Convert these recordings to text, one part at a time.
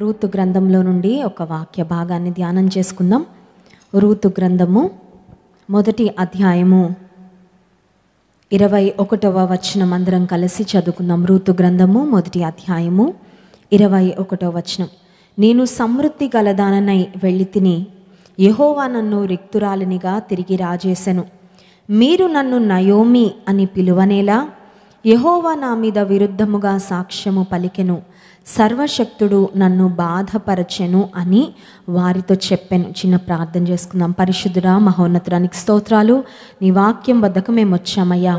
Ruth గ్రంథంలో నుండి ఒక వాక్య భాగాన్ని ధ్యానం చేసుకుందాం రూతు గ్రంథము మొదటి అధ్యాయము ఇరవై ఒకటవ వచనం అందరం కలిసి చదువుకుందాం రూతు గ్రంథము మొదటి అధ్యాయము ఇరవై ఒకటవ వచనం నేను సమృద్ధి గలదాననై వెళ్ళి తిని యహోవా నన్ను రిక్తురాలినిగా తిరిగి రాజేశను మీరు నన్ను నయోమి అని పిలువనేలా యహోవా నా మీద విరుద్ధముగా సాక్ష్యము పలికెను సర్వశక్తుడు నన్ను బాధపరచెను అని వారితో చెప్పాను చిన్న ప్రార్థన చేసుకుందాం పరిశుద్ధురా మహోన్నతురానికి స్తోత్రాలు నీ వాక్యం వద్దకు మేము వచ్చామయ్యా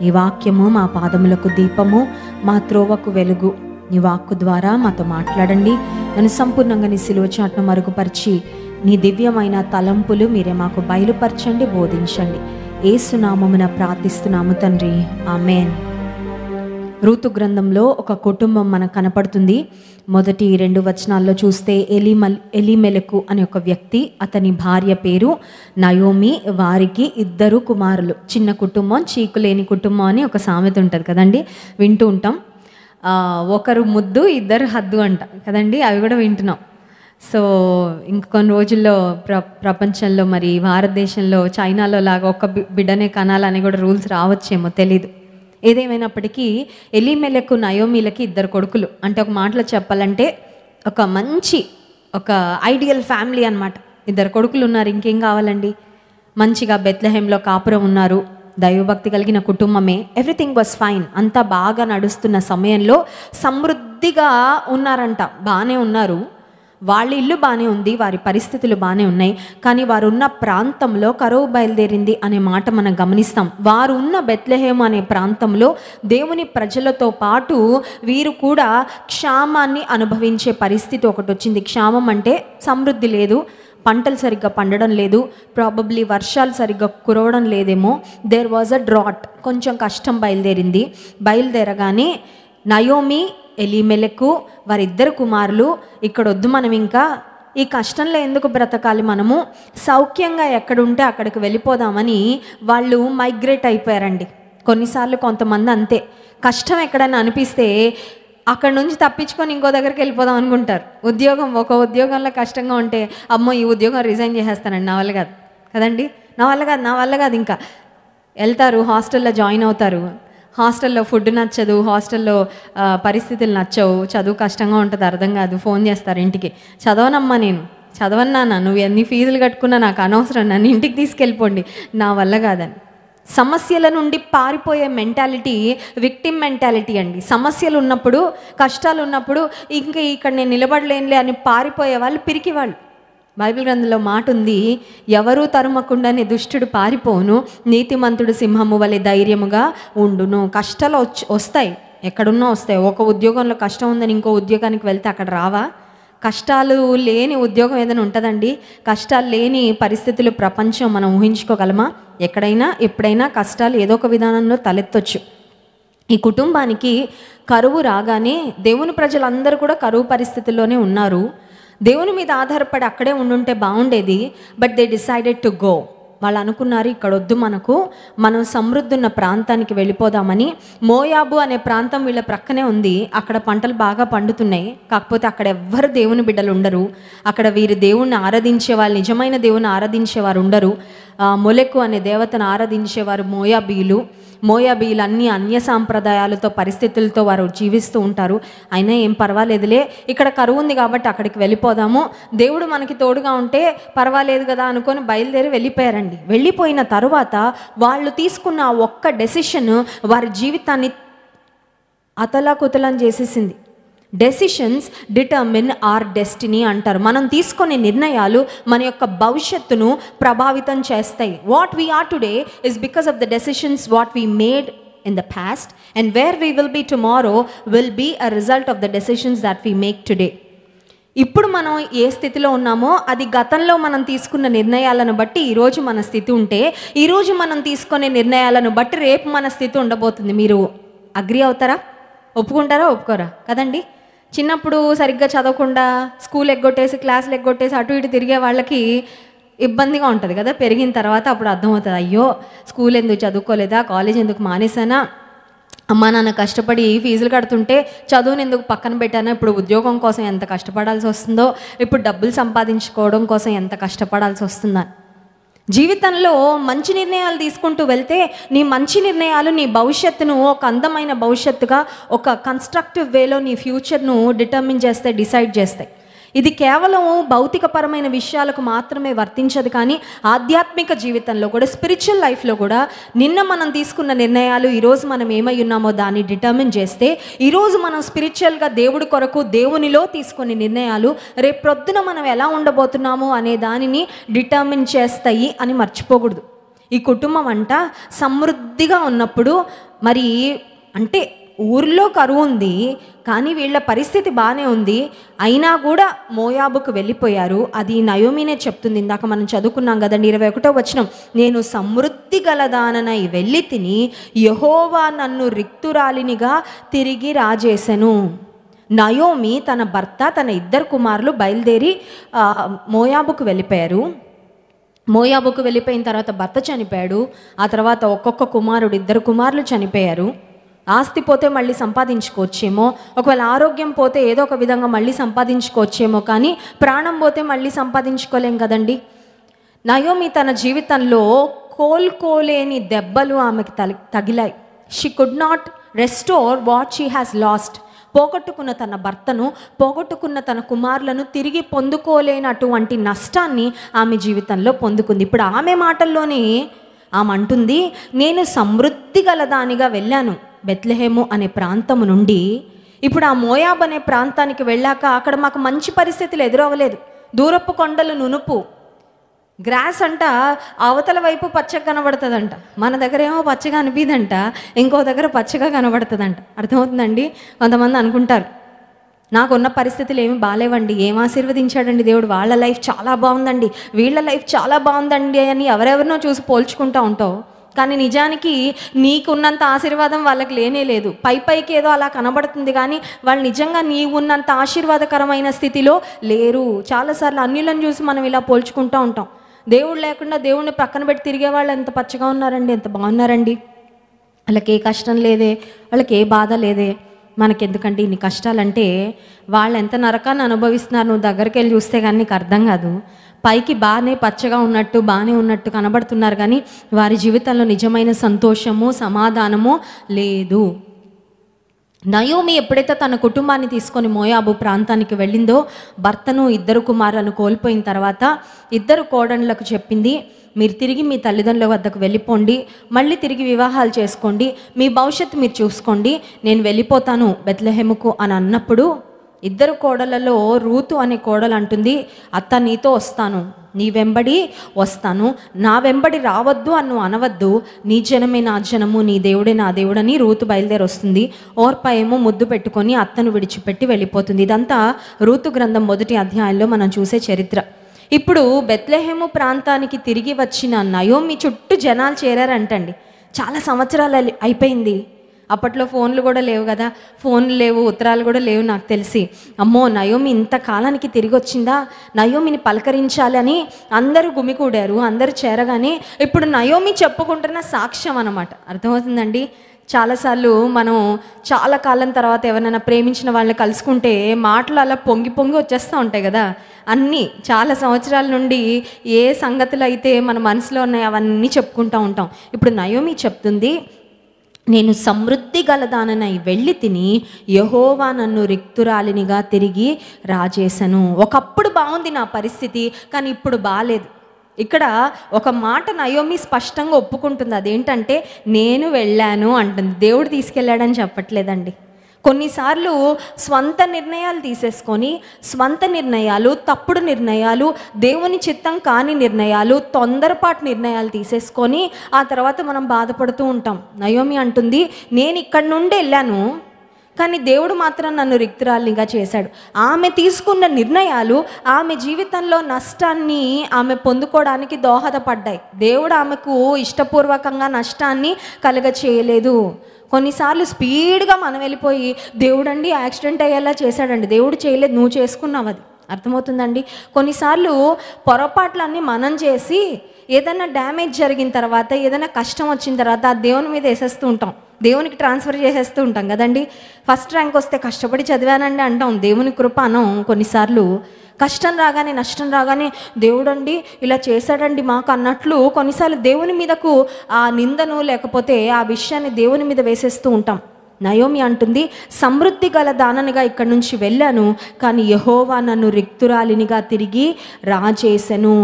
నీ వాక్యము మా పాదములకు దీపము మా త్రోవకు వెలుగు నీ వాక్కు ద్వారా మాతో మాట్లాడండి నన్ను సంపూర్ణంగా నీ సిలువ చాట్ను మరుగుపరిచి నీ దివ్యమైన తలంపులు మీరే మాకు బయలుపరచండి బోధించండి ఏసునామమున ప్రార్థిస్తున్నాము తండ్రి ఆమెన్ ఋతు గ్రంథంలో ఒక కుటుంబం మనకు కనపడుతుంది మొదటి రెండు వచనాల్లో చూస్తే ఎలిమల్ ఎలిమెలకు అనే ఒక వ్యక్తి అతని భార్య పేరు నయోమి వారికి ఇద్దరు కుమారులు చిన్న కుటుంబం చీకులేని కుటుంబం అని ఒక సామెత ఉంటుంది కదండి వింటూ ఉంటాం ఒకరు ముద్దు ఇద్దరు హద్దు అంట కదండి అవి కూడా వింటున్నాం సో ఇంక కొన్ని రోజుల్లో ప్ర ప్రపంచంలో మరి భారతదేశంలో చైనాలో లాగా ఒక్క బిడ్డనే కనాలని కూడా రూల్స్ రావచ్చేమో తెలీదు ఏదేమైనప్పటికీ ఎలిమెలకు నయోమిలకి ఇద్దరు కొడుకులు అంటే ఒక మాటలో చెప్పాలంటే ఒక మంచి ఒక ఐడియల్ ఫ్యామిలీ అనమాట ఇద్దరు కొడుకులు ఉన్నారు ఇంకేం కావాలండి మంచిగా బెత్లహేంలో కాపురం ఉన్నారు దైవభక్తి కలిగిన కుటుంబమే ఎవ్రీథింగ్ వాజ్ ఫైన్ అంతా బాగా నడుస్తున్న సమయంలో సమృద్ధిగా ఉన్నారంట బాగానే ఉన్నారు వాళ్ళ ఇల్లు బాగానే ఉంది వారి పరిస్థితులు బాగానే ఉన్నాయి కానీ వారు ఉన్న ప్రాంతంలో కరువు బయలుదేరింది అనే మాట మనం గమనిస్తాం వారు ఉన్న బెత్లహేమ్ అనే ప్రాంతంలో దేవుని ప్రజలతో పాటు వీరు కూడా క్షామాన్ని అనుభవించే పరిస్థితి ఒకటి వచ్చింది క్షామం అంటే సమృద్ధి లేదు పంటలు సరిగ్గా పండడం లేదు ప్రాబబ్లీ వర్షాలు సరిగ్గా కురవడం లేదేమో దేర్ వాజ్ అ డ్రాట్ కొంచెం కష్టం బయలుదేరింది బయలుదేరగానే నయోమి ఎలిమెలకు వారిద్దరు కుమారులు ఇక్కడ వద్దు మనం ఇంకా ఈ కష్టంలో ఎందుకు బ్రతకాలి మనము సౌఖ్యంగా ఎక్కడుంటే అక్కడికి వెళ్ళిపోదామని వాళ్ళు మైగ్రేట్ అయిపోయారండి కొన్నిసార్లు కొంతమంది అంతే కష్టం ఎక్కడన్నా అనిపిస్తే అక్కడ నుంచి తప్పించుకొని ఇంకో దగ్గరికి వెళ్ళిపోదాం అనుకుంటారు ఉద్యోగం ఒక ఉద్యోగంలో కష్టంగా ఉంటే అమ్మో ఈ ఉద్యోగం రిజైన్ చేసేస్తానండి నా వల్ల కాదు కదండి నా వల్ల కాదు నా వల్ల కాదు ఇంకా వెళ్తారు హాస్టల్లో జాయిన్ అవుతారు హాస్టల్లో ఫుడ్ నచ్చదు హాస్టల్లో పరిస్థితులు నచ్చవు చదువు కష్టంగా ఉంటుంది అర్థం కాదు ఫోన్ చేస్తారు ఇంటికి చదవనమ్మా నేను చదవన్నానా నువ్వు ఎన్ని ఫీజులు కట్టుకున్నా నాకు అనవసరం నన్ను ఇంటికి తీసుకెళ్ళిపోండి నా వల్ల కాదని సమస్యల నుండి పారిపోయే మెంటాలిటీ విక్టిమ్ మెంటాలిటీ అండి సమస్యలు ఉన్నప్పుడు కష్టాలు ఉన్నప్పుడు ఇంకా ఇక్కడ నేను నిలబడలేనులే అని పారిపోయే వాళ్ళు పిరికి వాళ్ళు బైబిల్ గ్రంథంలో మాట ఉంది ఎవరూ తరుమకుండానే దుష్టుడు పారిపోను నీతిమంతుడు సింహము వలె ధైర్యముగా ఉండును కష్టాలు వచ్చి వస్తాయి ఎక్కడున్నా వస్తాయి ఒక ఉద్యోగంలో కష్టం ఉందని ఇంకో ఉద్యోగానికి వెళ్తే అక్కడ రావా కష్టాలు లేని ఉద్యోగం ఏదైనా ఉంటుందండి కష్టాలు లేని పరిస్థితులు ప్రపంచం మనం ఊహించుకోగలమా ఎక్కడైనా ఎప్పుడైనా కష్టాలు ఏదో ఒక విధానంలో తలెత్తొచ్చు ఈ కుటుంబానికి కరువు రాగానే దేవుని ప్రజలందరూ కూడా కరువు పరిస్థితుల్లోనే ఉన్నారు దేవుని మీద ఆధారపడి అక్కడే ఉండుంటే బాగుండేది but they decided to go వాళ్ళు అనుకున్నారు ఇక్కడ వద్దు మనకు మనం సమృద్ధి ఉన్న ప్రాంతానికి వెళ్ళిపోదామని మోయాబు అనే ప్రాంతం వీళ్ళ ప్రక్కనే ఉంది అక్కడ పంటలు బాగా పండుతున్నాయి కాకపోతే అక్కడ ఎవ్వరు దేవుని బిడ్డలు ఉండరు అక్కడ వీరు దేవుణ్ణి ఆరాధించే వాళ్ళు నిజమైన దేవుని ఆరాధించేవారు ఉండరు మొలెకు అనే దేవతను ఆరాధించేవారు మోయాబీలు మోయాబీలు అన్ని అన్య సాంప్రదాయాలతో పరిస్థితులతో వారు జీవిస్తూ ఉంటారు అయినా ఏం పర్వాలేదులే ఇక్కడ కరువు ఉంది కాబట్టి అక్కడికి వెళ్ళిపోదాము దేవుడు మనకి తోడుగా ఉంటే పర్వాలేదు కదా అనుకొని బయలుదేరి వెళ్ళిపోయారండి వెళ్ళిపోయిన తర్వాత వాళ్ళు తీసుకున్న ఒక్క డెసిషన్ వారి జీవితాన్ని అతలాకుతలం చేసేసింది డెసిషన్స్ డిటర్మిన్ ఆర్ డెస్టినీ అంటారు మనం తీసుకునే నిర్ణయాలు మన యొక్క భవిష్యత్తును ప్రభావితం చేస్తాయి what we are today is because of the decisions what we made in the past and where we will be tomorrow will be a result of the decisions that we make today ఇప్పుడు మనం ఏ స్థితిలో ఉన్నామో అది గతంలో మనం తీసుకున్న నిర్ణయాలను బట్టి ఈరోజు మన స్థితి ఉంటే ఈరోజు మనం తీసుకునే నిర్ణయాలను బట్టి రేపు మన స్థితి ఉండబోతుంది మీరు అగ్రి అవుతారా ఒప్పుకుంటారా ఒప్పుకోరా కదండి చిన్నప్పుడు సరిగ్గా చదవకుండా స్కూల్ ఎగ్గొట్టేసి క్లాసులు ఎగ్గొట్టేసి అటు ఇటు తిరిగే వాళ్ళకి ఇబ్బందిగా ఉంటుంది కదా పెరిగిన తర్వాత అప్పుడు అర్థమవుతుంది అయ్యో స్కూల్ ఎందుకు చదువుకోలేదా కాలేజ్ ఎందుకు మానేసానా అమ్మా నాన్న కష్టపడి ఫీజులు కడుతుంటే చదువుని ఎందుకు పక్కన పెట్టానో ఇప్పుడు ఉద్యోగం కోసం ఎంత కష్టపడాల్సి వస్తుందో ఇప్పుడు డబ్బులు సంపాదించుకోవడం కోసం ఎంత కష్టపడాల్సి వస్తుందని జీవితంలో మంచి నిర్ణయాలు తీసుకుంటూ వెళ్తే నీ మంచి నిర్ణయాలు నీ భవిష్యత్తును ఒక అందమైన భవిష్యత్తుగా ఒక కన్స్ట్రక్టివ్ వేలో నీ ఫ్యూచర్ను డిటర్మిన్ చేస్తాయి డిసైడ్ చేస్తాయి ఇది కేవలం భౌతికపరమైన విషయాలకు మాత్రమే వర్తించదు కానీ ఆధ్యాత్మిక జీవితంలో కూడా స్పిరిచువల్ లైఫ్లో కూడా నిన్న మనం తీసుకున్న నిర్ణయాలు ఈరోజు మనం ఏమై ఉన్నామో దాన్ని డిటర్మిన్ చేస్తే ఈరోజు మనం స్పిరిచువల్గా దేవుడి కొరకు దేవునిలో తీసుకునే నిర్ణయాలు రేపు ప్రొద్దున మనం ఎలా ఉండబోతున్నాము అనే దానిని డిటర్మిన్ చేస్తాయి అని మర్చిపోకూడదు ఈ కుటుంబం అంట సమృద్ధిగా ఉన్నప్పుడు మరి అంటే ఊర్లో కరువు ఉంది కానీ వీళ్ళ పరిస్థితి బాగానే ఉంది అయినా కూడా మోయాబుకు వెళ్ళిపోయారు అది నయోమినే చెప్తుంది ఇందాక మనం చదువుకున్నాం కదండి ఇరవై ఒకటో వచ్చినం నేను సమృద్ధి గలదాననై వెళ్ళి తిని యహోవా నన్ను రిక్తురాలినిగా తిరిగి రాజేశను నయోమి తన భర్త తన ఇద్దరు కుమారులు బయలుదేరి మోయాబుకు వెళ్ళిపోయారు మోయాబుకు వెళ్ళిపోయిన తర్వాత భర్త చనిపోయాడు ఆ తర్వాత ఒక్కొక్క కుమారుడు ఇద్దరు కుమారులు చనిపోయారు ఆస్తి పోతే మళ్ళీ సంపాదించుకోవచ్చేమో ఒకవేళ ఆరోగ్యం పోతే ఏదో ఒక విధంగా మళ్ళీ సంపాదించుకోవచ్చేమో కానీ ప్రాణం పోతే మళ్ళీ సంపాదించుకోలేం కదండి నయోమి తన జీవితంలో కోలుకోలేని దెబ్బలు ఆమెకి తల తగిలాయి she could not restore what she has lost పోగొట్టుకున్న తన భర్తను పోగొట్టుకున్న తన కుమారులను తిరిగి పొందుకోలేనటువంటి నష్టాన్ని ఆమె జీవితంలో పొందుకుంది ఇప్పుడు ఆమె మాటల్లోనే ఆమె అంటుంది నేను సమృద్ధి గలదానిగా వెళ్ళాను బెత్లహేము అనే ప్రాంతం నుండి ఇప్పుడు ఆ మోయాబ్ అనే ప్రాంతానికి వెళ్ళాక అక్కడ మాకు మంచి పరిస్థితులు ఎదురవ్వలేదు దూరపు కొండలు నునుపు గ్రాస్ అంట అవతల వైపు పచ్చగా కనబడుతుందంట మన దగ్గర ఏమో పచ్చగా అనిపిదంట ఇంకో దగ్గర పచ్చగా కనబడుతుందంట అర్థమవుతుందండి కొంతమంది అనుకుంటారు నాకున్న పరిస్థితులు ఏమి బాగాలేవండి ఏం ఆశీర్వదించాడండి దేవుడు వాళ్ళ లైఫ్ చాలా బాగుందండి వీళ్ళ లైఫ్ చాలా బాగుందండి అని ఎవరెవరినో చూసి పోల్చుకుంటూ ఉంటావు కానీ నిజానికి నీకున్నంత ఆశీర్వాదం వాళ్ళకి లేనే లేదు పై పైకి ఏదో అలా కనబడుతుంది కానీ వాళ్ళు నిజంగా నీవున్నంత ఆశీర్వాదకరమైన స్థితిలో లేరు చాలాసార్లు అన్యులను చూసి మనం ఇలా పోల్చుకుంటూ ఉంటాం దేవుడు లేకుండా దేవుడిని పక్కన పెట్టి తిరిగే వాళ్ళు ఎంత పచ్చగా ఉన్నారండి ఎంత బాగున్నారండి వాళ్ళకి ఏ కష్టం లేదే వాళ్ళకి ఏ బాధ లేదే మనకి ఎందుకండి ఇన్ని కష్టాలంటే వాళ్ళు ఎంత నరకాన్ని అనుభవిస్తున్నారు నువ్వు దగ్గరికి వెళ్ళి చూస్తే కానీ నీకు అర్థం కాదు పైకి బాగానే పచ్చగా ఉన్నట్టు బాగానే ఉన్నట్టు కనబడుతున్నారు కానీ వారి జీవితంలో నిజమైన సంతోషము సమాధానము లేదు నయోమి ఎప్పుడైతే తన కుటుంబాన్ని తీసుకొని మోయాబు ప్రాంతానికి వెళ్ళిందో భర్తను ఇద్దరు కుమారులను కోల్పోయిన తర్వాత ఇద్దరు కోడళ్ళకు చెప్పింది మీరు తిరిగి మీ తల్లిదండ్రుల వద్దకు వెళ్ళిపోండి మళ్ళీ తిరిగి వివాహాలు చేసుకోండి మీ భవిష్యత్తు మీరు చూసుకోండి నేను వెళ్ళిపోతాను బెత్లహెముకు అని అన్నప్పుడు ఇద్దరు కోడలలో రూతు అనే కోడలు అంటుంది అత్త నీతో వస్తాను నీ వెంబడి వస్తాను నా వెంబడి రావద్దు అన్ను అనవద్దు నీ జనమే నా జనము నీ దేవుడే నా దేవుడని రూతు బయలుదేరి వస్తుంది ఓర్ప ఏమో ముద్దు పెట్టుకొని అత్తను విడిచిపెట్టి వెళ్ళిపోతుంది ఇదంతా రూతు గ్రంథం మొదటి అధ్యాయంలో మనం చూసే చరిత్ర ఇప్పుడు బెత్లెహేము ప్రాంతానికి తిరిగి వచ్చిన నయోమి చుట్టూ జనాలు చేరారంటండి చాలా సంవత్సరాలు అయిపోయింది అప్పట్లో ఫోన్లు కూడా లేవు కదా ఫోన్లు లేవు ఉత్తరాలు కూడా లేవు నాకు తెలిసి అమ్మో నయోమి కాలానికి తిరిగి వచ్చిందా నయోమిని పలకరించాలని అందరూ గుమికూడారు అందరూ చేరగానే ఇప్పుడు నయోమి చెప్పుకుంటున్న సాక్ష్యం అనమాట అర్థమవుతుందండి చాలాసార్లు మనం చాలా కాలం తర్వాత ఎవరైనా ప్రేమించిన వాళ్ళని కలుసుకుంటే మాటలు అలా పొంగి పొంగి వచ్చేస్తూ ఉంటాయి కదా అన్నీ చాలా సంవత్సరాల నుండి ఏ సంగతులు అయితే మన మనసులో ఉన్నాయో అవన్నీ చెప్పుకుంటూ ఉంటాం ఇప్పుడు నయోమి చెప్తుంది నేను సమృద్ధి గలదాననై వెళ్ళి తిని యహోవా నన్ను రిక్తురాలినిగా తిరిగి రాజేశను ఒకప్పుడు బాగుంది నా పరిస్థితి కానీ ఇప్పుడు బాగాలేదు ఇక్కడ ఒక మాట నయోమి స్పష్టంగా ఒప్పుకుంటుంది అదేంటంటే నేను వెళ్ళాను అంటుంది దేవుడు తీసుకెళ్ళాడని చెప్పట్లేదండి కొన్నిసార్లు స్వంత నిర్ణయాలు తీసేసుకొని స్వంత నిర్ణయాలు తప్పుడు నిర్ణయాలు దేవుని చిత్తం కాని నిర్ణయాలు తొందరపాటు నిర్ణయాలు తీసేసుకొని ఆ తర్వాత మనం బాధపడుతూ ఉంటాం నయోమి అంటుంది నేను ఇక్కడి నుండి వెళ్ళాను కానీ దేవుడు మాత్రం నన్ను రిక్తురాలినిగా చేశాడు ఆమె తీసుకున్న నిర్ణయాలు ఆమె జీవితంలో నష్టాన్ని ఆమె పొందుకోవడానికి దోహదపడ్డాయి దేవుడు ఆమెకు ఇష్టపూర్వకంగా నష్టాన్ని కలగ చేయలేదు కొన్నిసార్లు స్పీడ్గా మనం వెళ్ళిపోయి దేవుడండి యాక్సిడెంట్ అయ్యేలా చేశాడండి దేవుడు చేయలేదు నువ్వు చేసుకున్నావు అది అర్థమవుతుందండి కొన్నిసార్లు పొరపాట్లన్నీ మనం చేసి ఏదైనా డ్యామేజ్ జరిగిన తర్వాత ఏదైనా కష్టం వచ్చిన తర్వాత ఆ దేవుని మీద వేసేస్తూ ఉంటాం దేవునికి ట్రాన్స్ఫర్ చేసేస్తూ ఉంటాం కదండి ఫస్ట్ ర్యాంక్ వస్తే కష్టపడి చదివానండి అంటాం దేవుని కృప అనం కొన్నిసార్లు కష్టం రాగానే నష్టం రాగానే దేవుడండి ఇలా చేశాడండి మాకు అన్నట్లు కొన్నిసార్లు దేవుని మీదకు ఆ నిందను లేకపోతే ఆ విషయాన్ని దేవుని మీద వేసేస్తూ ఉంటాం నయోమి అంటుంది సమృద్ధి గల దాననిగా ఇక్కడి నుంచి వెళ్ళాను కానీ యహోవా నన్ను రిక్తురాలినిగా తిరిగి రాజేశను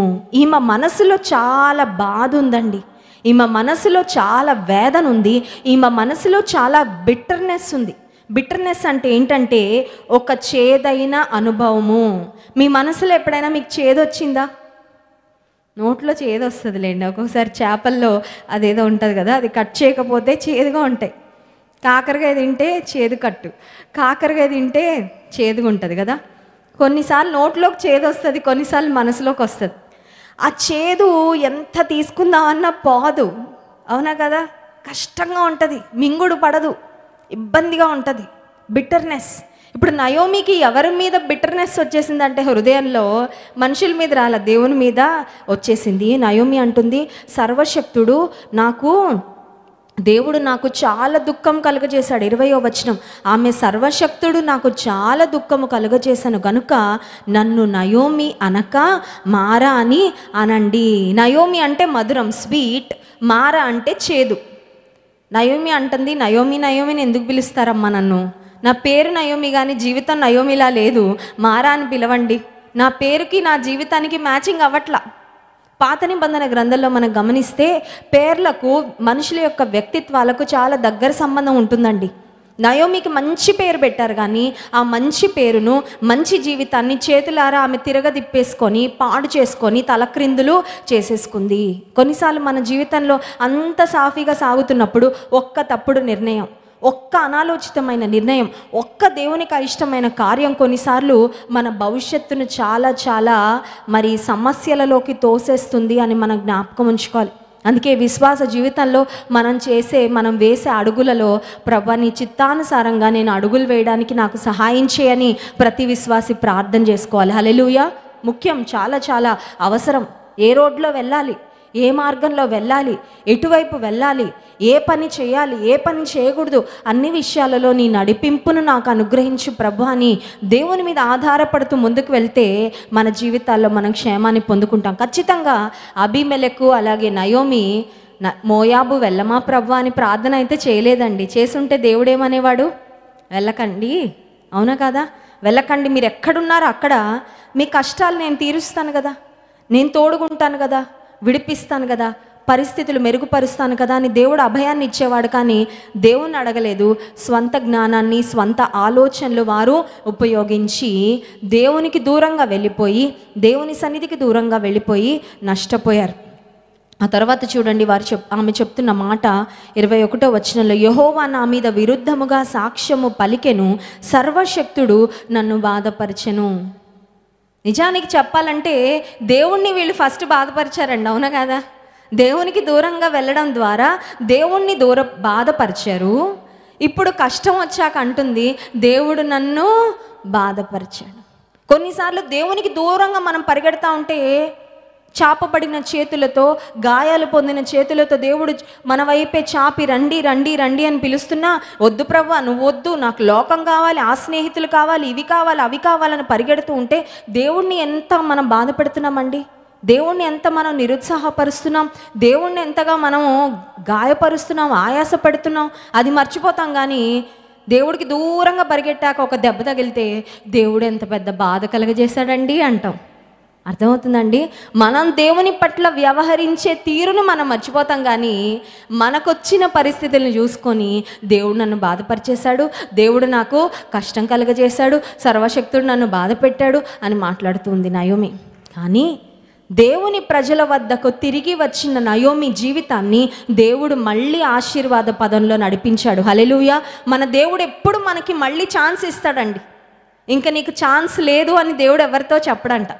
ఈమె మనసులో చాలా బాధ ఉందండి ఈమె మనసులో చాలా వేదన ఉంది ఈమె మనసులో చాలా బిట్టర్నెస్ ఉంది బిటర్నెస్ అంటే ఏంటంటే ఒక చేదైన అనుభవము మీ మనసులో ఎప్పుడైనా మీకు చేదొచ్చిందా నోట్లో చేదు లేండి ఒక్కొక్కసారి చేపల్లో అదేదో ఉంటుంది కదా అది కట్ చేయకపోతే చేదుగా ఉంటాయి కాకరకాయ తింటే చేదు కట్టు కాకరకాయ తింటే చేదుగా ఉంటుంది కదా కొన్నిసార్లు నోట్లోకి చేదు వస్తుంది కొన్నిసార్లు మనసులోకి వస్తుంది ఆ చేదు ఎంత తీసుకుందామన్నా పోదు అవునా కదా కష్టంగా ఉంటుంది మింగుడు పడదు ఇబ్బందిగా ఉంటుంది బిటర్నెస్ ఇప్పుడు నయోమికి ఎవరి మీద బిటర్నెస్ వచ్చేసిందంటే హృదయంలో మనుషుల మీద రాల దేవుని మీద వచ్చేసింది నయోమి అంటుంది సర్వశక్తుడు నాకు దేవుడు నాకు చాలా దుఃఖం కలుగజేశాడు ఇరవయో వచనం ఆమె సర్వశక్తుడు నాకు చాలా దుఃఖము కలుగజేశాను కనుక నన్ను నయోమి అనక మారా అని అనండి నయోమి అంటే మధురం స్వీట్ మారా అంటే చేదు నయోమి అంటుంది నయోమి నయోమిని ఎందుకు పిలుస్తారమ్మా నన్ను నా పేరు నయోమి కానీ జీవితం నయోమిలా లేదు మారా అని పిలవండి నా పేరుకి నా జీవితానికి మ్యాచింగ్ అవ్వట్లా పాత నిబంధన గ్రంథంలో మనం గమనిస్తే పేర్లకు మనుషుల యొక్క వ్యక్తిత్వాలకు చాలా దగ్గర సంబంధం ఉంటుందండి నయోమికి మంచి పేరు పెట్టారు కానీ ఆ మంచి పేరును మంచి జీవితాన్ని చేతులారా ఆమె తిరగదిప్పేసుకొని పాడు చేసుకొని తలక్రిందులు చేసేసుకుంది కొన్నిసార్లు మన జీవితంలో అంత సాఫీగా సాగుతున్నప్పుడు ఒక్క తప్పుడు నిర్ణయం ఒక్క అనాలోచితమైన నిర్ణయం ఒక్క దేవునికి అయిష్టమైన కార్యం కొన్నిసార్లు మన భవిష్యత్తును చాలా చాలా మరి సమస్యలలోకి తోసేస్తుంది అని మనం జ్ఞాపకం ఉంచుకోవాలి అందుకే విశ్వాస జీవితంలో మనం చేసే మనం వేసే అడుగులలో ప్రభా నీ చిత్తానుసారంగా నేను అడుగులు వేయడానికి నాకు సహాయం చేయని ప్రతి విశ్వాసి ప్రార్థన చేసుకోవాలి హలెలుయ ముఖ్యం చాలా చాలా అవసరం ఏ రోడ్లో వెళ్ళాలి ఏ మార్గంలో వెళ్ళాలి ఎటువైపు వెళ్ళాలి ఏ పని చేయాలి ఏ పని చేయకూడదు అన్ని విషయాలలో నీ నడిపింపును నాకు అనుగ్రహించు ప్రభు అని దేవుని మీద ఆధారపడుతూ ముందుకు వెళ్తే మన జీవితాల్లో మనం క్షేమాన్ని పొందుకుంటాం ఖచ్చితంగా అభిమెలకు అలాగే నయోమి మోయాబు వెళ్ళమా ప్రభు అని ప్రార్థన అయితే చేయలేదండి చేసుంటే దేవుడేమనేవాడు వెళ్ళకండి అవునా కదా వెళ్ళకండి మీరు ఎక్కడున్నారో అక్కడ మీ కష్టాలు నేను తీరుస్తాను కదా నేను తోడుగుంటాను కదా విడిపిస్తాను కదా పరిస్థితులు మెరుగుపరుస్తాను కదా అని దేవుడు అభయాన్ని ఇచ్చేవాడు కానీ దేవుణ్ణి అడగలేదు స్వంత జ్ఞానాన్ని స్వంత ఆలోచనలు వారు ఉపయోగించి దేవునికి దూరంగా వెళ్ళిపోయి దేవుని సన్నిధికి దూరంగా వెళ్ళిపోయి నష్టపోయారు ఆ తర్వాత చూడండి వారు చెప్ ఆమె చెప్తున్న మాట ఇరవై ఒకటో వచనంలో యహోవా నా మీద విరుద్ధముగా సాక్ష్యము పలికెను సర్వశక్తుడు నన్ను బాధపరచెను నిజానికి చెప్పాలంటే దేవుణ్ణి వీళ్ళు ఫస్ట్ బాధపరిచారండి అవునా కదా దేవునికి దూరంగా వెళ్ళడం ద్వారా దేవుణ్ణి దూర బాధపరిచారు ఇప్పుడు కష్టం వచ్చాక అంటుంది దేవుడు నన్ను బాధపరిచాడు కొన్నిసార్లు దేవునికి దూరంగా మనం పరిగెడతా ఉంటే చాపబడిన చేతులతో గాయాలు పొందిన చేతులతో దేవుడు మన వైపే చాపి రండి రండి రండి అని పిలుస్తున్నా వద్దు ప్రవ్వా నువ్వు వద్దు నాకు లోకం కావాలి ఆ స్నేహితులు కావాలి ఇవి కావాలి అవి కావాలని పరిగెడుతూ ఉంటే దేవుణ్ణి ఎంత మనం బాధపడుతున్నామండి దేవుణ్ణి ఎంత మనం నిరుత్సాహపరుస్తున్నాం దేవుణ్ణి ఎంతగా మనము గాయపరుస్తున్నాం ఆయాసపడుతున్నాం అది మర్చిపోతాం కానీ దేవుడికి దూరంగా పరిగెట్టాక ఒక దెబ్బ తగిలితే దేవుడు ఎంత పెద్ద బాధ కలగజేశాడండి అంటాం అర్థమవుతుందండి మనం దేవుని పట్ల వ్యవహరించే తీరును మనం మర్చిపోతాం కానీ మనకొచ్చిన పరిస్థితులను చూసుకొని దేవుడు నన్ను బాధపరిచేశాడు దేవుడు నాకు కష్టం కలుగజేశాడు సర్వశక్తుడు నన్ను బాధ పెట్టాడు అని మాట్లాడుతుంది నయోమి కానీ దేవుని ప్రజల వద్దకు తిరిగి వచ్చిన నయోమి జీవితాన్ని దేవుడు మళ్ళీ ఆశీర్వాద పదంలో నడిపించాడు హలెలుయ మన దేవుడు ఎప్పుడు మనకి మళ్ళీ ఛాన్స్ ఇస్తాడండి ఇంకా నీకు ఛాన్స్ లేదు అని దేవుడు ఎవరితో చెప్పడంట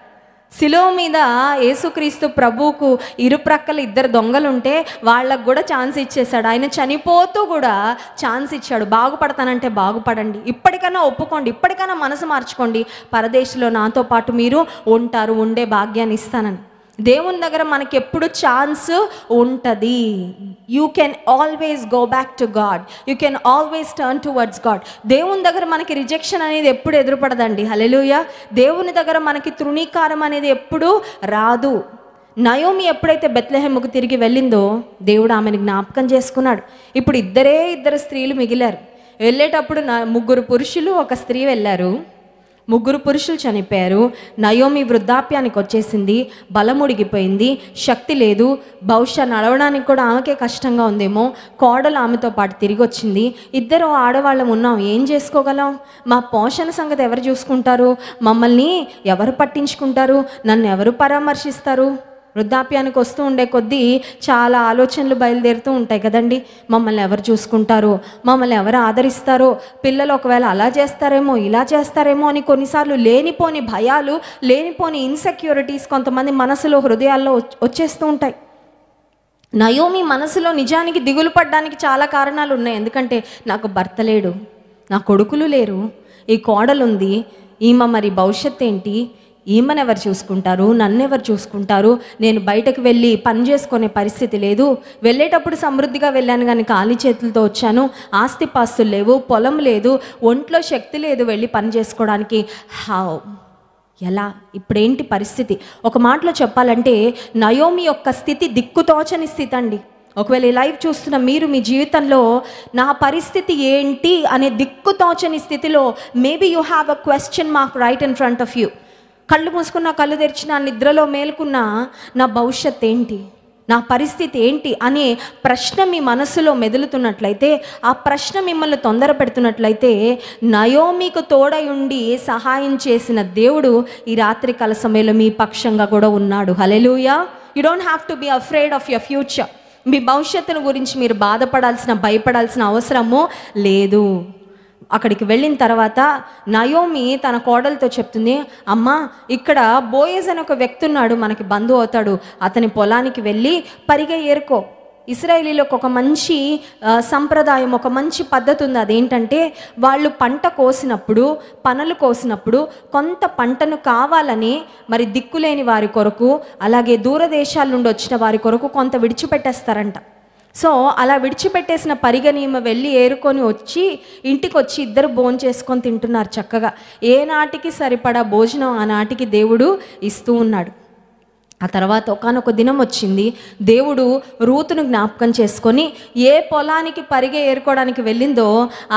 శిలువ మీద యేసుక్రీస్తు ప్రభువుకు ఇరుప్రక్కల ఇద్దరు దొంగలు ఉంటే వాళ్ళకు కూడా ఛాన్స్ ఇచ్చేశాడు ఆయన చనిపోతూ కూడా ఛాన్స్ ఇచ్చాడు బాగుపడతానంటే బాగుపడండి ఇప్పటికైనా ఒప్పుకోండి ఇప్పటికైనా మనసు మార్చుకోండి పరదేశంలో నాతో పాటు మీరు ఉంటారు ఉండే భాగ్యాన్ని ఇస్తానని దేవుని దగ్గర మనకి ఎప్పుడు ఛాన్స్ ఉంటుంది you can always go back to God you can always turn towards God దేవుని దగ్గర మనకి రిజెక్షన్ అనేది ఎప్పుడు ఎదురుపడదండి హలెలుయ దేవుని దగ్గర మనకి తృణీకారం అనేది ఎప్పుడు రాదు నయోమి ఎప్పుడైతే బెత్లహెమ్కు తిరిగి వెళ్ళిందో దేవుడు ఆమెను జ్ఞాపకం చేసుకున్నాడు ఇప్పుడు ఇద్దరే ఇద్దరు స్త్రీలు మిగిలారు వెళ్ళేటప్పుడు ముగ్గురు పురుషులు ఒక స్త్రీ వెళ్ళారు ముగ్గురు పురుషులు చనిపోయారు నయోమి వృద్ధాప్యానికి వచ్చేసింది బలముడిగిపోయింది శక్తి లేదు బహుశా నడవడానికి కూడా ఆమెకే కష్టంగా ఉందేమో కోడలు ఆమెతో పాటు తిరిగి వచ్చింది ఇద్దరు ఆడవాళ్ళం ఉన్నాం ఏం చేసుకోగలం మా పోషణ సంగతి ఎవరు చూసుకుంటారు మమ్మల్ని ఎవరు పట్టించుకుంటారు నన్ను ఎవరు పరామర్శిస్తారు వృద్ధాప్యానికి వస్తూ ఉండే కొద్దీ చాలా ఆలోచనలు బయలుదేరుతూ ఉంటాయి కదండి మమ్మల్ని ఎవరు చూసుకుంటారో మమ్మల్ని ఎవరు ఆదరిస్తారో పిల్లలు ఒకవేళ అలా చేస్తారేమో ఇలా చేస్తారేమో అని కొన్నిసార్లు లేనిపోని భయాలు లేనిపోని ఇన్సెక్యూరిటీస్ కొంతమంది మనసులో హృదయాల్లో వచ్చేస్తూ ఉంటాయి నయోమి మనసులో నిజానికి దిగులు పడ్డానికి చాలా కారణాలు ఉన్నాయి ఎందుకంటే నాకు భర్త లేడు నా కొడుకులు లేరు ఈ కోడలుంది ఈమె మరి భవిష్యత్ ఏంటి ఈమెనెవరు చూసుకుంటారు నన్ను ఎవరు చూసుకుంటారు నేను బయటకు వెళ్ళి పని చేసుకునే పరిస్థితి లేదు వెళ్ళేటప్పుడు సమృద్ధిగా వెళ్ళాను కానీ ఖాళీ చేతులతో వచ్చాను ఆస్తిపాస్తులు లేవు పొలం లేదు ఒంట్లో శక్తి లేదు వెళ్ళి పని చేసుకోవడానికి హా ఎలా ఇప్పుడేంటి పరిస్థితి ఒక మాటలో చెప్పాలంటే నయోమి యొక్క స్థితి దిక్కుతోచని స్థితి అండి ఒకవేళ ఈ లైవ్ చూస్తున్న మీరు మీ జీవితంలో నా పరిస్థితి ఏంటి అనే దిక్కుతోచని స్థితిలో maybe you have a question mark right in front of you కళ్ళు మూసుకున్న కళ్ళు తెరిచిన నిద్రలో మేలుకున్న నా భవిష్యత్ ఏంటి నా పరిస్థితి ఏంటి అనే ప్రశ్న మీ మనసులో మెదులుతున్నట్లయితే ఆ ప్రశ్న మిమ్మల్ని తొందర పెడుతున్నట్లయితే నయో తోడై తోడయుండి సహాయం చేసిన దేవుడు ఈ రాత్రి కాల సమయంలో మీ పక్షంగా కూడా ఉన్నాడు hallelujah you don't have to be afraid of your future మీ భవిష్యత్తును గురించి మీరు బాధపడాల్సిన భయపడాల్సిన అవసరము లేదు అక్కడికి వెళ్ళిన తర్వాత నయోమి తన కోడలతో చెప్తుంది అమ్మ ఇక్కడ బోయేజ్ అని ఒక వ్యక్తి ఉన్నాడు మనకి బంధువు అవుతాడు అతని పొలానికి వెళ్ళి పరిగె ఏరుకో ఇస్రాయేలీలకు ఒక మంచి సంప్రదాయం ఒక మంచి పద్ధతి ఉంది అదేంటంటే వాళ్ళు పంట కోసినప్పుడు పనులు కోసినప్పుడు కొంత పంటను కావాలని మరి దిక్కులేని వారి కొరకు అలాగే దూరదేశాల నుండి వచ్చిన వారి కొరకు కొంత విడిచిపెట్టేస్తారంట సో అలా విడిచిపెట్టేసిన పరిగణీమ వెళ్ళి ఏరుకొని వచ్చి ఇంటికి వచ్చి ఇద్దరు భోజనం చేసుకొని తింటున్నారు చక్కగా ఏనాటికి సరిపడా భోజనం ఆనాటికి దేవుడు ఇస్తూ ఉన్నాడు ఆ తర్వాత ఒకనొక దినం వచ్చింది దేవుడు రూతును జ్ఞాపకం చేసుకొని ఏ పొలానికి పరిగె ఏరుకోవడానికి వెళ్ళిందో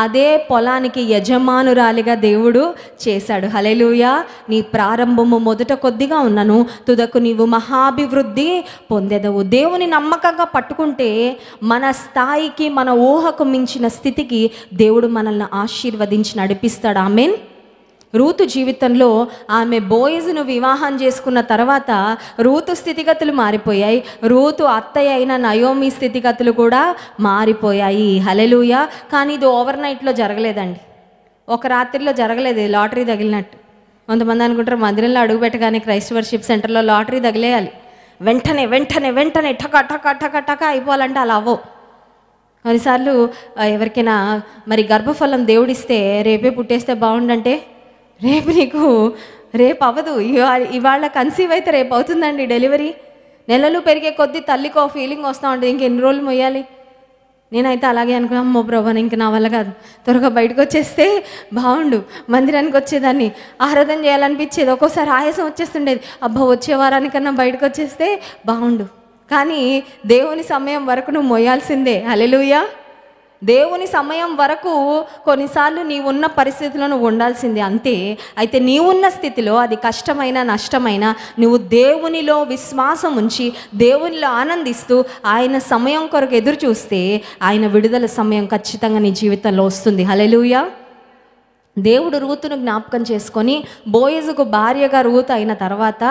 అదే పొలానికి యజమానురాలిగా దేవుడు చేశాడు హలేలుయ నీ ప్రారంభము మొదట కొద్దిగా ఉన్నాను తుదకు నీవు మహాభివృద్ధి పొందేదవు దేవుని నమ్మకంగా పట్టుకుంటే మన స్థాయికి మన ఊహకు మించిన స్థితికి దేవుడు మనల్ని ఆశీర్వదించి నడిపిస్తాడు ఆమెన్ రూతు జీవితంలో ఆమె బోయిజ్ను వివాహం చేసుకున్న తర్వాత రూతు స్థితిగతులు మారిపోయాయి రూతు అత్తయ్య అయిన నయోమి స్థితిగతులు కూడా మారిపోయాయి హలెలుయ కానీ ఇది ఓవర్ నైట్లో జరగలేదండి ఒక రాత్రిలో జరగలేదు లాటరీ తగిలినట్టు కొంతమంది అనుకుంటారు మందిరంలో అడుగు పెట్టగానే క్రైస్ట్ వర్షిప్ సెంటర్లో లాటరీ తగిలేయాలి వెంటనే వెంటనే వెంటనే ఠక ఠక ఠక ఠక అయిపోవాలంటే అలా అవ్వవు కొన్నిసార్లు ఎవరికైనా మరి గర్భఫలం దేవుడిస్తే రేపే పుట్టేస్తే బాగుండంటే రేపు నీకు రేపు అవ్వదు ఇవాళ కన్సీవ్ అయితే రేపు అవుతుందండి డెలివరీ నెలలు పెరిగే కొద్దీ తల్లికి ఒక ఫీలింగ్ వస్తూ ఉంటుంది ఇంకెన్ని రోజులు మొయ్యాలి నేనైతే అలాగే అనుకున్నా అమ్మో ప్రభాని ఇంక నా వల్ల కాదు త్వరగా బయటకు వచ్చేస్తే బాగుండు మందిరానికి వచ్చేదాన్ని ఆరాధన చేయాలనిపించేది ఒక్కోసారి ఆయాసం వచ్చేస్తుండేది అబ్బా వచ్చే వారానికన్నా బయటకు వచ్చేస్తే బాగుండు కానీ దేవుని సమయం వరకు నువ్వు మొయ్యాల్సిందే అలెలుయా దేవుని సమయం వరకు కొన్నిసార్లు నీవున్న పరిస్థితులను ఉండాల్సింది అంతే అయితే నీవున్న స్థితిలో అది కష్టమైన నష్టమైన నువ్వు దేవునిలో విశ్వాసం ఉంచి దేవునిలో ఆనందిస్తూ ఆయన సమయం కొరకు ఎదురు చూస్తే ఆయన విడుదల సమయం ఖచ్చితంగా నీ జీవితంలో వస్తుంది హలెలుయా దేవుడు రూతును జ్ఞాపకం చేసుకొని బోయజుకు భార్యగా రూతు అయిన తర్వాత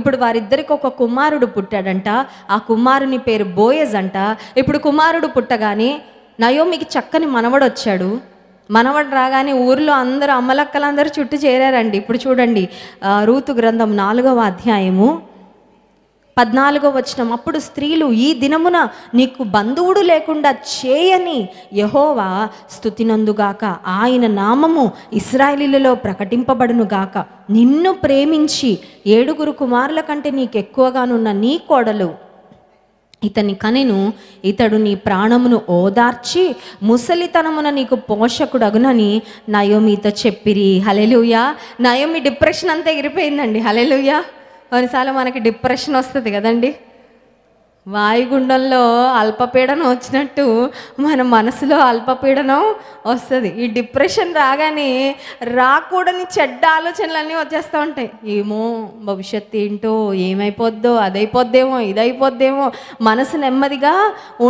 ఇప్పుడు వారిద్దరికి ఒక కుమారుడు పుట్టాడంట ఆ కుమారుని పేరు బోయజ్ అంట ఇప్పుడు కుమారుడు పుట్టగానే నయోమికి చక్కని మనవడు వచ్చాడు మనవడు రాగానే ఊర్లో అందరూ అమ్మలక్కలందరూ చుట్టూ చేరారండి ఇప్పుడు చూడండి రూతు గ్రంథం నాలుగవ అధ్యాయము పద్నాలుగో వచ్చిన అప్పుడు స్త్రీలు ఈ దినమున నీకు బంధువుడు లేకుండా చేయని యహోవా స్థుతినందుగాక ఆయన నామము ప్రకటింపబడును ప్రకటింపబడునుగాక నిన్ను ప్రేమించి ఏడుగురు కుమారుల కంటే నీకు ఎక్కువగానున్న నీ కోడలు ఇతని కనెను ఇతడు నీ ప్రాణమును ఓదార్చి ముసలితనమున నీకు పోషకుడగునని నయోమితో చెప్పిరి హలెలుయా నయోమి డిప్రెషన్ అంతా ఎగిరిపోయిందండి హలెలుయా కొన్నిసార్లు మనకి డిప్రెషన్ వస్తుంది కదండి వాయుగుండంలో అల్పపీడనం వచ్చినట్టు మన మనసులో అల్పపీడనం వస్తుంది ఈ డిప్రెషన్ రాగానే రాకూడని చెడ్డ ఆలోచనలన్నీ వచ్చేస్తూ ఉంటాయి ఏమో భవిష్యత్తు ఏంటో ఏమైపోద్దో అదైపోద్దేమో ఇదైపోద్దేమో మనసు నెమ్మదిగా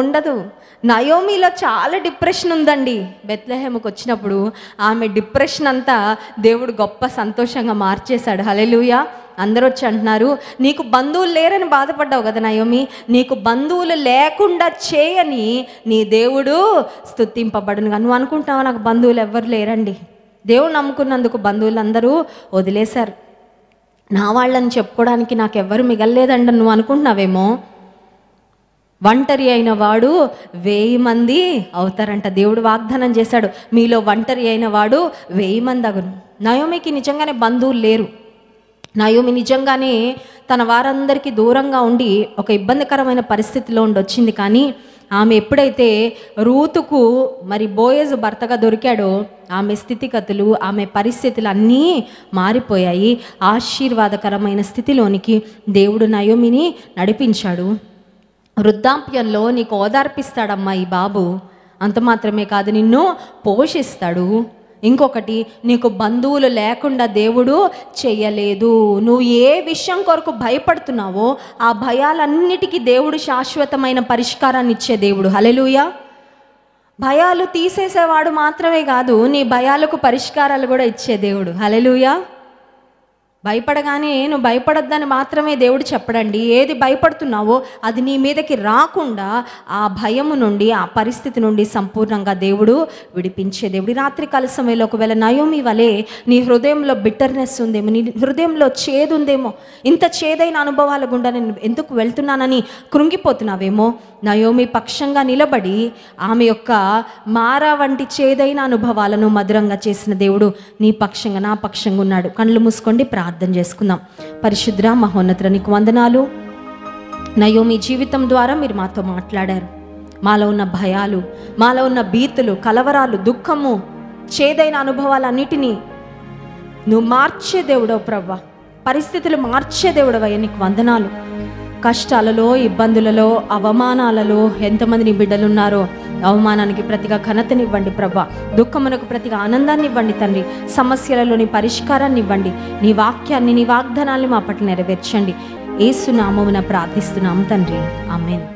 ఉండదు నయోమిలో చాలా డిప్రెషన్ ఉందండి బెత్లహేమకు వచ్చినప్పుడు ఆమె డిప్రెషన్ అంతా దేవుడు గొప్ప సంతోషంగా మార్చేశాడు హలెలుయ అందరూ వచ్చి అంటున్నారు నీకు బంధువులు లేరని బాధపడ్డావు కదా నయోమి నీకు బంధువులు లేకుండా చేయని నీ దేవుడు స్థుతింపబడును నువ్వు అనుకుంటావు నాకు బంధువులు ఎవ్వరు లేరండి దేవుడు నమ్ముకున్నందుకు బంధువులందరూ వదిలేశారు నా వాళ్ళని చెప్పుకోవడానికి నాకు ఎవ్వరు మిగలలేదండి నువ్వు అనుకుంటున్నావేమో ఒంటరి అయిన వాడు వెయ్యి మంది అవుతారంట దేవుడు వాగ్దానం చేశాడు మీలో ఒంటరి అయిన వాడు వెయ్యి మంది అగును నయోమికి నిజంగానే బంధువులు లేరు నయోమి నిజంగానే తన వారందరికీ దూరంగా ఉండి ఒక ఇబ్బందికరమైన పరిస్థితిలో ఉండి వచ్చింది కానీ ఆమె ఎప్పుడైతే రూతుకు మరి బోయజ్ భర్తగా దొరికాడో ఆమె స్థితిగతులు ఆమె పరిస్థితులు అన్నీ మారిపోయాయి ఆశీర్వాదకరమైన స్థితిలోనికి దేవుడు నయోమిని నడిపించాడు వృద్ధాప్యంలో నీకు ఓదార్పిస్తాడమ్మా ఈ బాబు అంత మాత్రమే కాదు నిన్ను పోషిస్తాడు ఇంకొకటి నీకు బంధువులు లేకుండా దేవుడు చెయ్యలేదు నువ్వు ఏ విషయం కొరకు భయపడుతున్నావో ఆ భయాలన్నిటికీ దేవుడు శాశ్వతమైన పరిష్కారాన్ని ఇచ్చే దేవుడు హలెలుయ భయాలు తీసేసేవాడు మాత్రమే కాదు నీ భయాలకు పరిష్కారాలు కూడా ఇచ్చే దేవుడు హలెలుయా భయపడగానే నువ్వు భయపడొద్దని మాత్రమే దేవుడు చెప్పడండి ఏది భయపడుతున్నావో అది నీ మీదకి రాకుండా ఆ భయము నుండి ఆ పరిస్థితి నుండి సంపూర్ణంగా దేవుడు విడిపించే దేవుడు రాత్రికాల సమయంలో ఒకవేళ నయోమి వలె నీ హృదయంలో బిట్టర్నెస్ ఉందేమో నీ హృదయంలో చేదు ఉందేమో ఇంత చేదైన అనుభవాల గుండా నేను ఎందుకు వెళ్తున్నానని కృంగిపోతున్నావేమో నయోమి పక్షంగా నిలబడి ఆమె యొక్క మారా వంటి చేదైన అనుభవాలను మధురంగా చేసిన దేవుడు నీ పక్షంగా నా పక్షంగా ఉన్నాడు కళ్ళు మూసుకోండి ప్రా ప్రార్థన చేసుకుందాం పరిశుద్ర మహోన్నతుల నీకు వందనాలు నయో మీ జీవితం ద్వారా మీరు మాతో మాట్లాడారు మాలో ఉన్న భయాలు మాలో ఉన్న భీతులు కలవరాలు దుఃఖము చేదైన అనుభవాలన్నిటినీ నువ్వు మార్చే దేవుడవు ప్రవ్వ పరిస్థితులు మార్చే దేవుడవయ్యా నీకు వందనాలు కష్టాలలో ఇబ్బందులలో అవమానాలలో ఎంతమంది బిడ్డలున్నారో అవమానానికి ప్రతిగా ఘనతనివ్వండి ప్రభా దుఃఖమునకు ప్రతిగా ఆనందాన్ని ఇవ్వండి తండ్రి సమస్యలలోని పరిష్కారాన్ని ఇవ్వండి నీ వాక్యాన్ని నీ వాగ్దానాన్ని మా పట్ల నెరవేర్చండి ఏసునామమున ప్రార్థిస్తున్నాము తండ్రి ఆమెన్